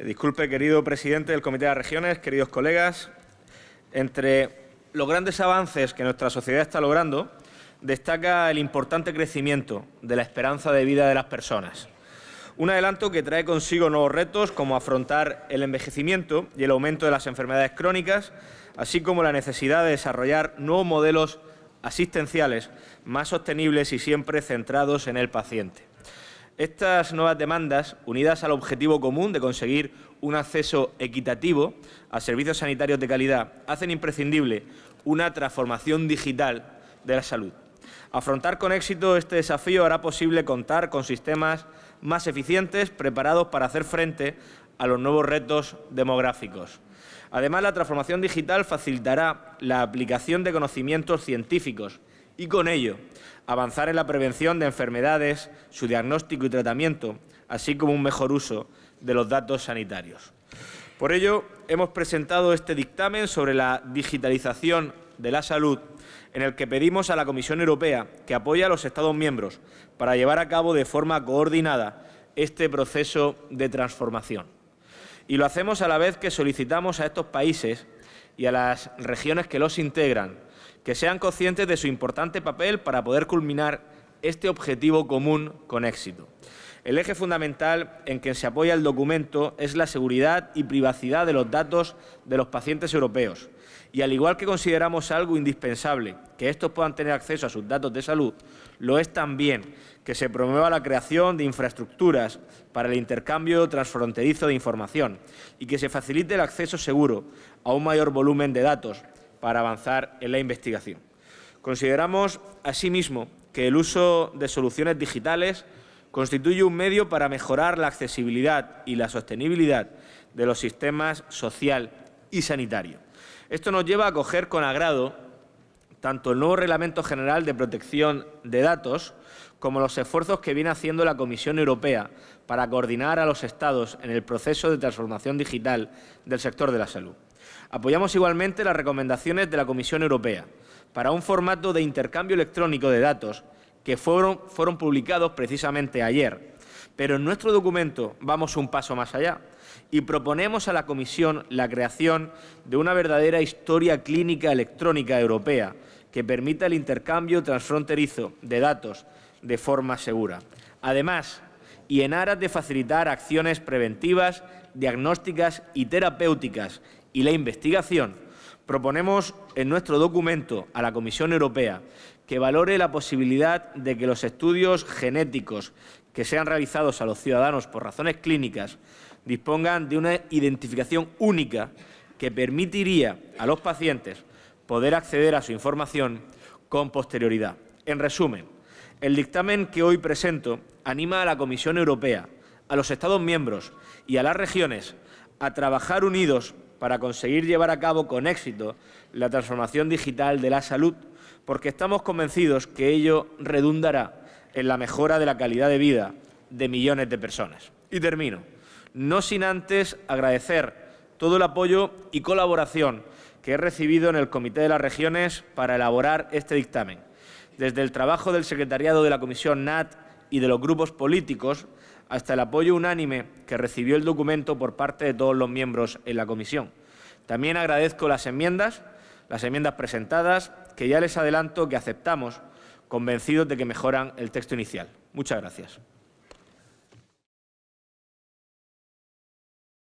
Eh, disculpe, querido presidente del Comité de Regiones, queridos colegas. Entre los grandes avances que nuestra sociedad está logrando, destaca el importante crecimiento de la esperanza de vida de las personas. Un adelanto que trae consigo nuevos retos como afrontar el envejecimiento y el aumento de las enfermedades crónicas, así como la necesidad de desarrollar nuevos modelos asistenciales más sostenibles y siempre centrados en el paciente. Estas nuevas demandas, unidas al objetivo común de conseguir un acceso equitativo a servicios sanitarios de calidad, hacen imprescindible una transformación digital de la salud. Afrontar con éxito este desafío hará posible contar con sistemas más eficientes preparados para hacer frente a los nuevos retos demográficos. Además, la transformación digital facilitará la aplicación de conocimientos científicos y con ello avanzar en la prevención de enfermedades, su diagnóstico y tratamiento, así como un mejor uso de los datos sanitarios. Por ello, hemos presentado este dictamen sobre la digitalización de la salud, en el que pedimos a la Comisión Europea que apoye a los Estados miembros para llevar a cabo de forma coordinada este proceso de transformación. Y lo hacemos a la vez que solicitamos a estos países y a las regiones que los integran, que sean conscientes de su importante papel para poder culminar este objetivo común con éxito. El eje fundamental en que se apoya el documento es la seguridad y privacidad de los datos de los pacientes europeos. Y al igual que consideramos algo indispensable que estos puedan tener acceso a sus datos de salud, lo es también que se promueva la creación de infraestructuras para el intercambio transfronterizo de información y que se facilite el acceso seguro a un mayor volumen de datos para avanzar en la investigación. Consideramos, asimismo, que el uso de soluciones digitales constituye un medio para mejorar la accesibilidad y la sostenibilidad de los sistemas social y sanitario. Esto nos lleva a acoger con agrado tanto el nuevo Reglamento General de Protección de Datos como los esfuerzos que viene haciendo la Comisión Europea para coordinar a los Estados en el proceso de transformación digital del sector de la salud. Apoyamos igualmente las recomendaciones de la Comisión Europea para un formato de intercambio electrónico de datos que fueron, fueron publicados precisamente ayer. Pero en nuestro documento vamos un paso más allá y proponemos a la Comisión la creación de una verdadera historia clínica electrónica europea que permita el intercambio transfronterizo de datos de forma segura. Además, y en aras de facilitar acciones preventivas, diagnósticas y terapéuticas y la investigación, Proponemos en nuestro documento a la Comisión Europea que valore la posibilidad de que los estudios genéticos que sean realizados a los ciudadanos por razones clínicas dispongan de una identificación única que permitiría a los pacientes poder acceder a su información con posterioridad. En resumen, el dictamen que hoy presento anima a la Comisión Europea, a los Estados miembros y a las regiones a trabajar unidos para conseguir llevar a cabo con éxito la transformación digital de la salud, porque estamos convencidos que ello redundará en la mejora de la calidad de vida de millones de personas. Y termino, no sin antes agradecer todo el apoyo y colaboración que he recibido en el Comité de las Regiones para elaborar este dictamen. Desde el trabajo del Secretariado de la Comisión NAT y de los grupos políticos hasta el apoyo unánime que recibió el documento por parte de todos los miembros en la comisión. También agradezco las enmiendas, las enmiendas presentadas, que ya les adelanto que aceptamos, convencidos de que mejoran el texto inicial. Muchas gracias.